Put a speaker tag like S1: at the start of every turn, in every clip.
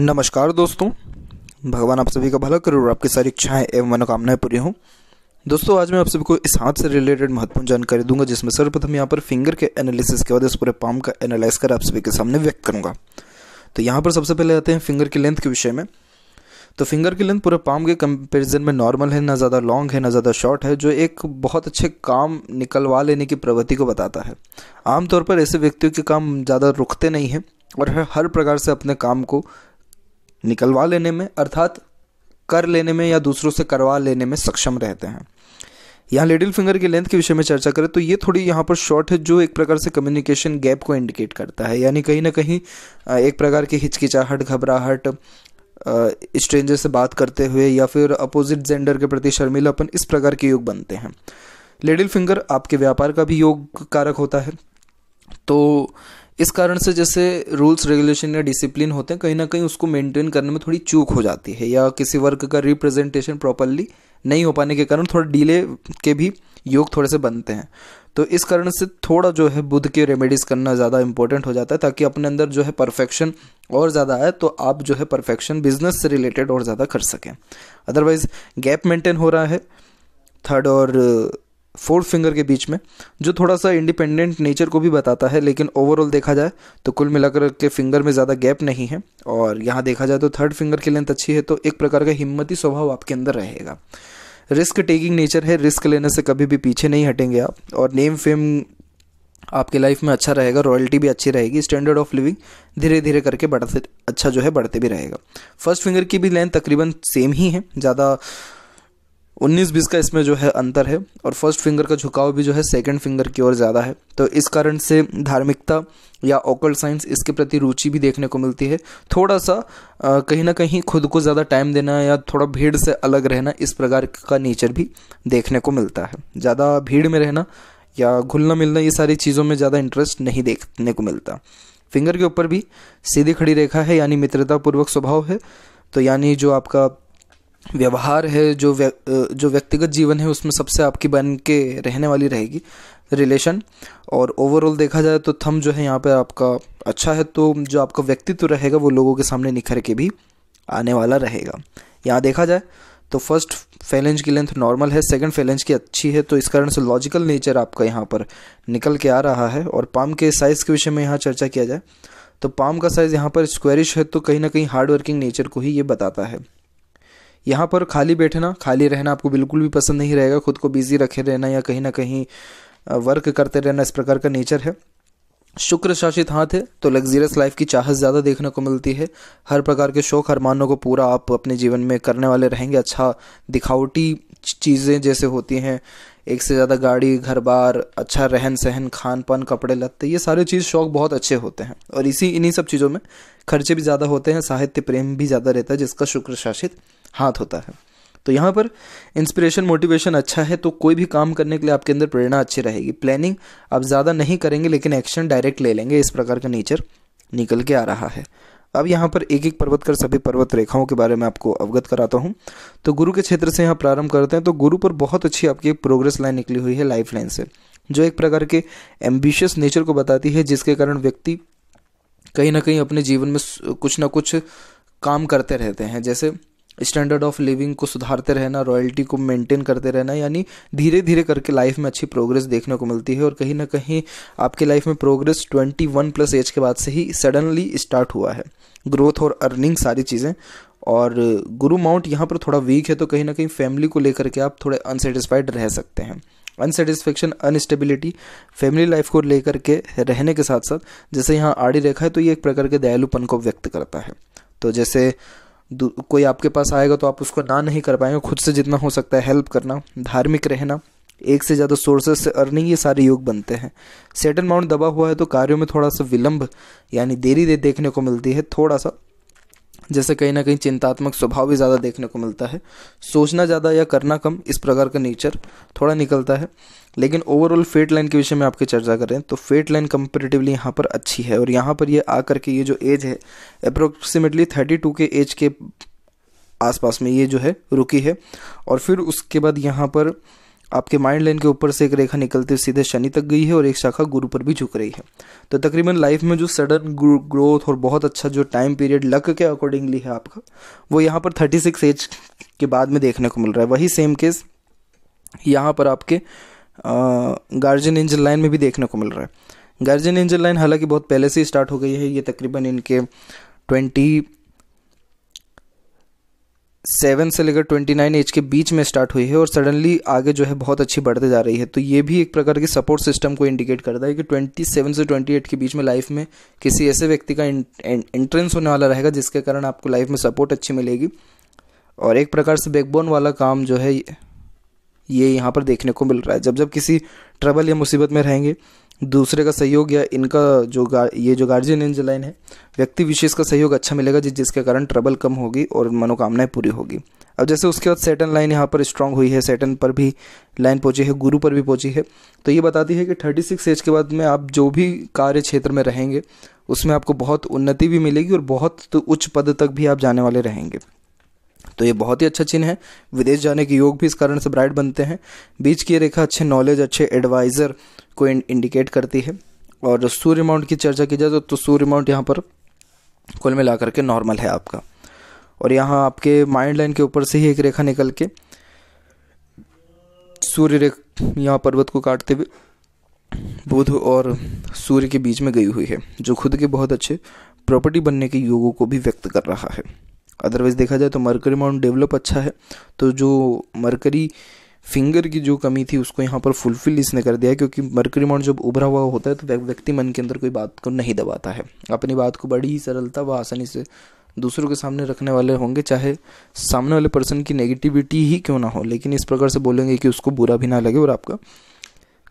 S1: नमस्कार दोस्तों भगवान आप सभी का भला करो और आपकी सारी इच्छाएं एवं मनोकामनाएं पूरी हों दोस्तों आज मैं आप सभी को इस हाथ से रिलेटेड महत्वपूर्ण जानकारी दूंगा जिसमें सर्वप्रथम यहाँ पर फिंगर के एनालिसिस के बाद इस पूरे पाम का एनालाइज कर आप सभी के सामने व्यक्त करूंगा तो यहाँ पर सबसे पहले आते हैं फिंगर की लेंथ के विषय में तो फिंगर की लेंथ पूरे पाम के कंपेरिजन में नॉर्मल है ना ज़्यादा लॉन्ग है ना ज़्यादा शॉर्ट है जो एक बहुत अच्छे काम निकलवा लेने की प्रवृत्ति को बताता है आमतौर पर ऐसे व्यक्तियों के काम ज़्यादा रुकते नहीं हैं और हर हर प्रकार से अपने काम को निकलवा लेने में अर्थात कर लेने में या दूसरों से करवा लेने में सक्षम रहते हैं यहाँ लिटिल फिंगर की लेंथ के विषय में चर्चा करें तो ये थोड़ी यहाँ पर शॉर्ट है जो एक प्रकार से कम्युनिकेशन गैप को इंडिकेट करता है यानी कहीं ना कहीं एक प्रकार की हिचकिचाहट घबराहट स्ट्रेंजर से बात करते हुए या फिर अपोजिट जेंडर के प्रति शर्मिलापन इस प्रकार के योग बनते हैं लेडल फिंगर आपके व्यापार का भी योग कारक होता है तो इस कारण से जैसे रूल्स रेगुलेशन या डिसिप्लिन होते हैं कहीं ना कहीं उसको मेंटेन करने में थोड़ी चूक हो जाती है या किसी वर्क का रिप्रेजेंटेशन प्रॉपरली नहीं हो पाने के कारण थोड़ा डीले के भी योग थोड़े से बनते हैं तो इस कारण से थोड़ा जो है बुद्ध के रेमेडीज़ करना ज़्यादा इंपॉर्टेंट हो जाता है ताकि अपने अंदर जो है परफेक्शन और ज़्यादा आए तो आप जो है परफेक्शन बिजनेस से रिलेटेड और ज़्यादा कर सकें अदरवाइज़ गैप मेंटेन हो रहा है थर्ड और फोर्थ फिंगर के बीच में जो थोड़ा सा इंडिपेंडेंट नेचर को भी बताता है लेकिन ओवरऑल देखा जाए तो कुल मिलाकर के फिंगर में ज़्यादा गैप नहीं है और यहाँ देखा जाए तो थर्ड फिंगर की लेंथ अच्छी है तो एक प्रकार का हिम्मती स्वभाव आपके अंदर रहेगा रिस्क टेकिंग नेचर है रिस्क लेने से कभी भी पीछे नहीं हटेंगे आप और नेम फेम आपके लाइफ में अच्छा रहेगा रॉयल्टी भी अच्छी रहेगी स्टैंडर्ड ऑफ लिविंग धीरे धीरे करके बढ़ते अच्छा जो है बढ़ते भी रहेगा फर्स्ट फिंगर की भी लेंथ तकरीबन सेम ही है ज़्यादा उन्नीस बीस का इसमें जो है अंतर है और फर्स्ट फिंगर का झुकाव भी जो है सेकंड फिंगर की ओर ज़्यादा है तो इस कारण से धार्मिकता या ओकल साइंस इसके प्रति रुचि भी देखने को मिलती है थोड़ा सा कहीं ना कहीं खुद को ज़्यादा टाइम देना या थोड़ा भीड़ से अलग रहना इस प्रकार का नेचर भी देखने को मिलता है ज़्यादा भीड़ में रहना या घुलना मिलना ये सारी चीज़ों में ज़्यादा इंटरेस्ट नहीं देखने को मिलता फिंगर के ऊपर भी सीधी खड़ी रेखा है यानी मित्रतापूर्वक स्वभाव है तो यानी जो आपका व्यवहार है जो व्य, जो व्यक्तिगत जीवन है उसमें सबसे आपकी बन के रहने वाली रहेगी रिलेशन और ओवरऑल देखा जाए तो थम जो है यहाँ पर आपका अच्छा है तो जो आपका व्यक्तित्व रहेगा वो लोगों के सामने निखर के भी आने वाला रहेगा यहाँ देखा जाए तो फर्स्ट फैलेंज की लेंथ नॉर्मल है सेकंड फैलेंज की अच्छी है तो इस कारण से लॉजिकल नेचर आपका यहाँ पर निकल के आ रहा है और पाम के साइज़ के विषय में यहाँ चर्चा किया जाए तो पाम का साइज़ यहाँ पर स्क्वेरिश है तो कहीं ना कहीं हार्ड वर्किंग नेचर को ही ये बताता है यहाँ पर खाली बैठना खाली रहना आपको बिल्कुल भी पसंद नहीं रहेगा खुद को बिजी रखे रहना या कहीं ना कहीं वर्क करते रहना इस प्रकार का नेचर है शुक्र शासित हाथ है तो लग्जरियस लाइफ की चाहत ज़्यादा देखने को मिलती है हर प्रकार के शौक हर मानों को पूरा आप अपने जीवन में करने वाले रहेंगे अच्छा दिखावटी चीज़ें जैसे होती हैं एक से ज़्यादा गाड़ी घर बार अच्छा रहन सहन खान पान कपड़े लत्ते ये सारे चीज़ शौक बहुत अच्छे होते हैं और इसी इन्हीं सब चीज़ों में खर्चे भी ज़्यादा होते हैं साहित्य प्रेम भी ज़्यादा रहता है जिसका शुक्र शासित हाथ होता है तो यहाँ पर इंस्पिरेशन मोटिवेशन अच्छा है तो कोई भी काम करने के लिए आपके अंदर प्रेरणा अच्छी रहेगी प्लानिंग आप ज़्यादा नहीं करेंगे लेकिन एक्शन डायरेक्ट ले लेंगे इस प्रकार का नेचर निकल के आ रहा है अब यहाँ पर एक एक पर्वत कर सभी पर्वत रेखाओं के बारे में आपको अवगत कराता हूँ तो गुरु के क्षेत्र से यहाँ प्रारंभ करते हैं तो गुरु पर बहुत अच्छी आपकी प्रोग्रेस लाइन निकली हुई है लाइफ लाइन से जो एक प्रकार के एम्बिशियस नेचर को बताती है जिसके कारण व्यक्ति कहीं ना कहीं अपने जीवन में कुछ ना कुछ काम करते रहते हैं जैसे स्टैंडर्ड ऑफ लिविंग को सुधारते रहना रॉयल्टी को मेंटेन करते रहना यानी धीरे धीरे करके लाइफ में अच्छी प्रोग्रेस देखने को मिलती है और कहीं ना कहीं आपके लाइफ में प्रोग्रेस 21 प्लस एज के बाद से ही सडनली स्टार्ट हुआ है ग्रोथ और अर्निंग सारी चीज़ें और गुरु माउंट यहाँ पर थोड़ा वीक है तो कहीं ना कहीं फैमिली को लेकर के आप थोड़े अनसेटिस्फाइड रह सकते हैं अनसेटिस्फेक्शन अनस्टेबिलिटी फैमिली लाइफ को लेकर के रहने के साथ साथ जैसे यहाँ आड़ी रेखा है तो ये एक प्रकार के दयालुपन को व्यक्त करता है तो जैसे कोई आपके पास आएगा तो आप उसको ना नहीं कर पाएंगे खुद से जितना हो सकता है हेल्प करना धार्मिक रहना एक से ज़्यादा सोर्सेस से अर्निंग ये सारे योग बनते हैं सेटन माउंट दबा हुआ है तो कार्यों में थोड़ा सा विलंब यानी देरी दे देखने को मिलती है थोड़ा सा जैसे कहीं ना कहीं चिंतात्मक स्वभाव भी ज़्यादा देखने को मिलता है सोचना ज़्यादा या करना कम इस प्रकार का नेचर थोड़ा निकलता है लेकिन ओवरऑल फेट लाइन के विषय में आपकी चर्चा करें तो फेट लाइन कंपेरेटिवली यहाँ पर अच्छी है और यहाँ पर ये आकर के ये जो एज है अप्रोक्सीमेटली थर्टी टू के एज के आसपास में ये जो है रुकी है और फिर उसके बाद यहाँ पर आपके माइंड लाइन के ऊपर से एक रेखा निकलते हुए सीधे शनि तक गई है और एक शाखा गुरु पर भी झुक रही है तो तकरीबन लाइफ में जो सडन ग्रोथ और बहुत अच्छा जो टाइम पीरियड लक के अकॉर्डिंगली है आपका वो यहाँ पर थर्टी सिक्स एज के बाद में देखने को मिल रहा है वही सेम केस यहाँ पर आपके गार्जियन एंजल लाइन में भी देखने को मिल रहा है गार्जियन एंजल लाइन हालांकि बहुत पहले से स्टार्ट हो गई है ये तकरीबन इनके ट्वेंटी सेवन से लेकर ट्वेंटी नाइन एज के बीच में स्टार्ट हुई है और सडनली आगे जो है बहुत अच्छी बढ़ते जा रही है तो ये भी एक प्रकार की सपोर्ट सिस्टम को इंडिकेट करता है कि ट्वेंटी सेवन से ट्वेंटी एट के बीच में लाइफ में किसी ऐसे व्यक्ति का एंट्रेंस होने वाला रहेगा जिसके कारण आपको लाइफ में सपोर्ट अच्छी मिलेगी और एक प्रकार से बैकबोन वाला काम जो है ये यहाँ पर देखने को मिल रहा है जब जब किसी ट्रबल या मुसीबत में रहेंगे दूसरे का सहयोग या इनका जो ये जो गार्जियन एंजल लाइन है व्यक्ति विशेष का सहयोग अच्छा मिलेगा जिस जिसके कारण ट्रबल कम होगी और मनोकामनाएं पूरी होगी अब जैसे उसके बाद सेटन लाइन यहाँ पर स्ट्रांग हुई है सेटन पर भी लाइन पहुँची है गुरु पर भी पहुँची है तो ये बताती है कि थर्टी सिक्स एज के बाद में आप जो भी कार्य क्षेत्र में रहेंगे उसमें आपको बहुत उन्नति भी मिलेगी और बहुत तो उच्च पद तक भी आप जाने वाले रहेंगे तो ये बहुत ही अच्छा चिन्ह है विदेश जाने के योग भी इस कारण से ब्राइट बनते हैं बीच की रेखा अच्छे नॉलेज अच्छे एडवाइज़र को इंडिकेट करती है और सूर्य माउंट की चर्चा की जाए तो सूर्य माउंट यहाँ पर कुल मिलाकर करके नॉर्मल है आपका और यहाँ आपके माइंड लाइन के ऊपर से ही एक रेखा निकल के सूर्य रेखा यहाँ पर्वत को काटते हुए बुध और सूर्य के बीच में गई हुई है जो खुद के बहुत अच्छे प्रॉपर्टी बनने के योगों को भी व्यक्त कर रहा है अदरवाइज़ देखा जाए तो मरकरी माउंट डेवलप अच्छा है तो जो मरकरी फिंगर की जो कमी थी उसको यहाँ पर फुलफिल इसने कर दिया क्योंकि मरकरी माउंट जब उभरा हुआ होता है तो व्यक्ति मन के अंदर कोई बात को नहीं दबाता है अपनी बात को बड़ी ही सरलता व आसानी से दूसरों के सामने रखने वाले होंगे चाहे सामने वाले पर्सन की नेगेटिविटी ही क्यों ना हो लेकिन इस प्रकार से बोलेंगे कि उसको बुरा भी ना लगे और आपका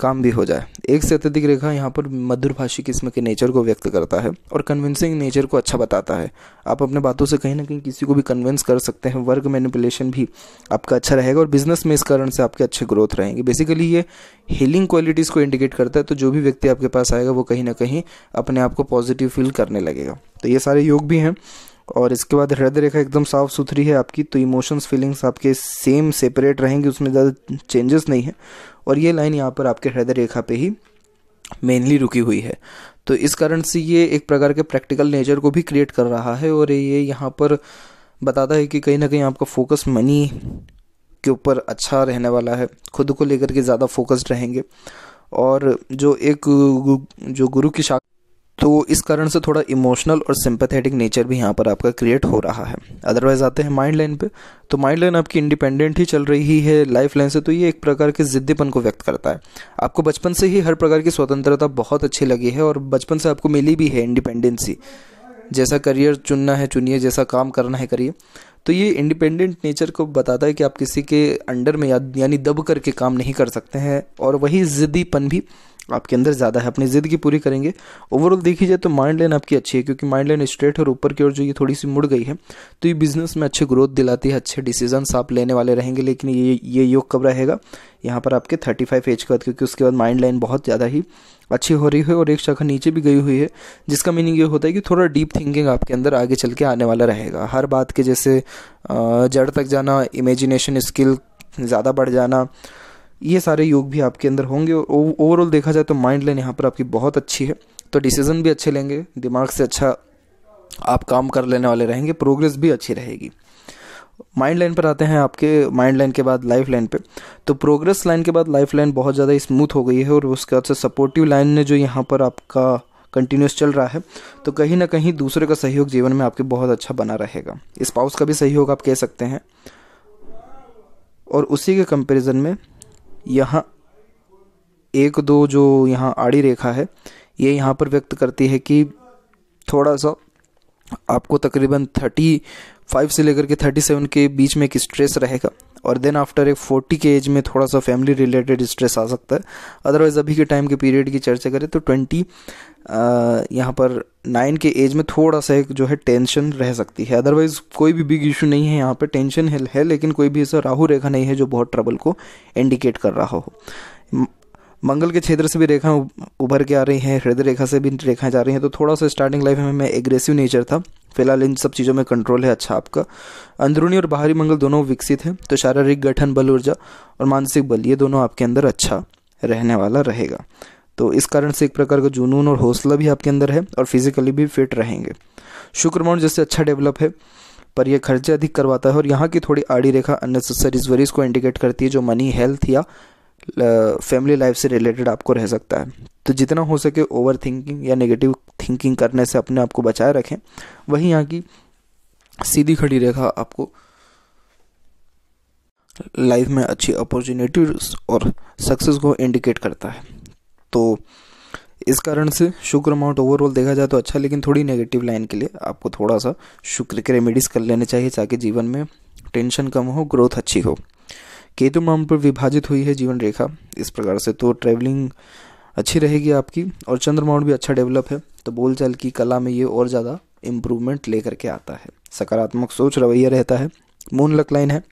S1: काम भी हो जाए एक से अत्यधिक रेखा यहाँ पर मधुरभाषी किस्म के नेचर को व्यक्त करता है और कन्विंसिंग नेचर को अच्छा बताता है आप अपने बातों से कहीं ना कहीं किसी को भी कन्विंस कर सकते हैं वर्क मैनिपुलेशन भी आपका अच्छा रहेगा और बिजनेस में इस कारण से आपके अच्छे ग्रोथ रहेंगे बेसिकली ये हीलिंग क्वालिटीज़ को इंडिकेट करता है तो जो भी व्यक्ति आपके पास आएगा वो कहीं ना कहीं अपने आप को पॉजिटिव फील करने लगेगा तो ये सारे योग भी हैं और इसके बाद हृदय रेखा एकदम साफ सुथरी है आपकी तो इमोशंस फीलिंग्स आपके सेम सेपरेट रहेंगे उसमें ज़्यादा चेंजेस नहीं है और ये लाइन यहाँ पर आपके हृदय रेखा पे ही मेनली रुकी हुई है तो इस कारण से ये एक प्रकार के प्रैक्टिकल नेचर को भी क्रिएट कर रहा है और ये यहाँ पर बताता है कि कहीं ना कहीं आपका फोकस मनी के ऊपर अच्छा रहने वाला है खुद को लेकर के ज़्यादा फोकस्ड रहेंगे और जो एक जो गुरु की शाखा तो इस कारण से थोड़ा इमोशनल और सिंपथेटिक नेचर भी यहाँ पर आपका क्रिएट हो रहा है अदरवाइज आते हैं माइंड लाइन पे तो माइंड लाइन आपकी इंडिपेंडेंट ही चल रही है लाइफ लाइन से तो ये एक प्रकार के जिद्दीपन को व्यक्त करता है आपको बचपन से ही हर प्रकार की स्वतंत्रता बहुत अच्छी लगी है और बचपन से आपको मिली भी है इंडिपेंडेंसी जैसा करियर चुनना है चुनिए जैसा काम करना है करिए तो ये इंडिपेंडेंट नेचर को बताता है कि आप किसी के अंडर में यानी दब करके काम नहीं कर सकते हैं और वही ज़िद्दीपन भी आपके अंदर ज़्यादा है अपनी ज़िद की पूरी करेंगे ओवरऑल देखी जाए तो माइंड लाइन आपकी अच्छी है क्योंकि माइंड लाइन स्ट्रेट और ऊपर की ओर जो ये थोड़ी सी मुड़ गई है तो ये बिज़नेस में अच्छी ग्रोथ दिलाती है अच्छे डिसीजंस आप लेने वाले रहेंगे लेकिन ये ये योग कब रहेगा यहाँ पर आपके थर्टी फाइव एज के बाद क्योंकि उसके बाद माइंड लाइन बहुत ज़्यादा ही अच्छी हो रही है और एक शाखा नीचे भी गई हुई है जिसका मीनिंग ये होता है कि थोड़ा डीप थिंकिंग आपके अंदर आगे चल के आने वाला रहेगा हर बात के जैसे जड़ तक जाना इमेजिनेशन स्किल ज़्यादा बढ़ जाना ये सारे योग भी आपके अंदर होंगे और ओवरऑल देखा जाए तो माइंड लाइन यहाँ पर आपकी बहुत अच्छी है तो डिसीजन भी अच्छे लेंगे दिमाग से अच्छा आप काम कर लेने वाले रहेंगे प्रोग्रेस भी अच्छी रहेगी माइंड लाइन पर आते हैं आपके माइंड लाइन के बाद लाइफ लाइन पे तो प्रोग्रेस लाइन के बाद लाइफ लाइन बहुत ज़्यादा स्मूथ हो गई है और उसके बाद से सपोर्टिव लाइन ने जो यहाँ पर आपका कंटिन्यूस चल रहा है तो कहीं ना कहीं दूसरे का सहयोग जीवन में आपके बहुत अच्छा बना रहेगा स्पाउस का भी सहयोग आप कह सकते हैं और उसी के कंपैरिजन में यहाँ एक दो जो यहाँ आड़ी रेखा है ये यहाँ पर व्यक्त करती है कि थोड़ा सा आपको तकरीबन थर्टी फाइव से लेकर के थर्टी सेवन के बीच में एक स्ट्रेस रहेगा और देन आफ्टर एक फोर्टी के एज में थोड़ा सा फैमिली रिलेटेड स्ट्रेस आ सकता है अदरवाइज़ अभी के टाइम के पीरियड की चर्चा करें तो ट्वेंटी यहाँ पर नाइन के एज में थोड़ा सा एक जो है टेंशन रह सकती है अदरवाइज कोई भी बिग इशू नहीं है यहाँ पे टेंशन है, है लेकिन कोई भी ऐसा राहु रेखा नहीं है जो बहुत ट्रबल को इंडिकेट कर रहा हो मंगल के क्षेत्र से भी रेखा उभर के आ रही हैं हृदय रेखा से भी रेखाएं जा रही हैं तो थोड़ा सा स्टार्टिंग लाइफ में मैं एग्रेसिव नेचर था फिलहाल इन सब चीज़ों में कंट्रोल है अच्छा आपका अंदरूनी और बाहरी मंगल दोनों विकसित हैं तो शारीरिक गठन बल ऊर्जा और मानसिक बल ये दोनों आपके अंदर अच्छा रहने वाला रहेगा तो इस कारण से एक प्रकार का जुनून और हौसला भी आपके अंदर है और फिजिकली भी फिट रहेंगे शुक्र मौन जैसे अच्छा डेवलप है पर यह खर्चे अधिक करवाता है और यहाँ की थोड़ी आड़ी रेखा अननेसेसरीज वरीज को इंडिकेट करती है जो मनी हेल्थ या फैमिली लाइफ से रिलेटेड आपको रह सकता है तो जितना हो सके ओवर थिंकिंग या नेगेटिव थिंकिंग करने से अपने आप को बचाए रखें वहीं यहाँ की सीधी खड़ी रेखा आपको लाइफ में अच्छी अपॉर्चुनिटीज और सक्सेस को इंडिकेट करता है तो इस कारण से शुक्र अमाउंट ओवरऑल देखा जाए तो अच्छा लेकिन थोड़ी नेगेटिव लाइन के लिए आपको थोड़ा सा शुक्र के रेमेडीज़ कर लेने चाहिए ताकि जीवन में टेंशन कम हो ग्रोथ अच्छी हो केतु अमाउंट पर विभाजित हुई है जीवन रेखा इस प्रकार से तो ट्रैवलिंग अच्छी रहेगी आपकी और चंद्रमाउंट भी अच्छा डेवलप है तो बोलचाल की कला में ये और ज़्यादा इम्प्रूवमेंट लेकर के आता है सकारात्मक सोच रवैया रहता है मून लक लाइन है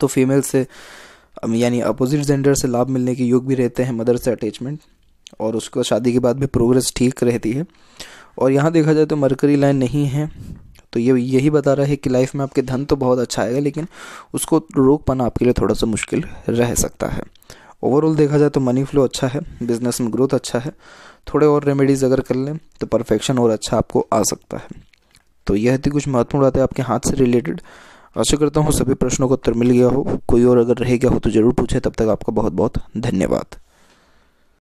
S1: तो फीमेल से यानी अपोजिट जेंडर से लाभ मिलने के योग भी रहते हैं मदर से अटैचमेंट और उसको शादी के बाद भी प्रोग्रेस ठीक रहती है और यहाँ देखा जाए तो मरकरी लाइन नहीं है तो ये यही बता रहा है कि लाइफ में आपके धन तो बहुत अच्छा आएगा लेकिन उसको रोक पाना आपके लिए थोड़ा सा मुश्किल रह सकता है ओवरऑल देखा जाए तो मनी फ्लो अच्छा है बिजनेस में ग्रोथ अच्छा है थोड़े और रेमेडीज़ अगर कर लें तो परफेक्शन और अच्छा आपको आ सकता है तो यह थी कुछ महत्वपूर्ण बातें आपके हाथ से रिलेटेड आशा करता हूँ सभी प्रश्नों का उत्तर मिल गया हो कोई और अगर रह गया हो तो ज़रूर पूछें तब तक आपका बहुत बहुत धन्यवाद